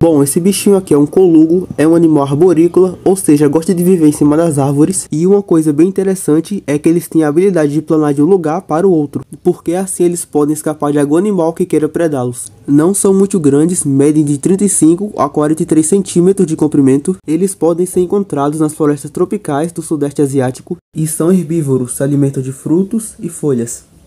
Bom, esse bichinho aqui é um colugo, é um animal arborícola, ou seja, gosta de viver em cima das árvores. E uma coisa bem interessante é que eles têm a habilidade de planar de um lugar para o outro, porque assim eles podem escapar de algum animal que queira predá-los. Não são muito grandes, medem de 35 a 43 centímetros de comprimento. Eles podem ser encontrados nas florestas tropicais do sudeste asiático e são herbívoros, se alimentam de frutos e folhas.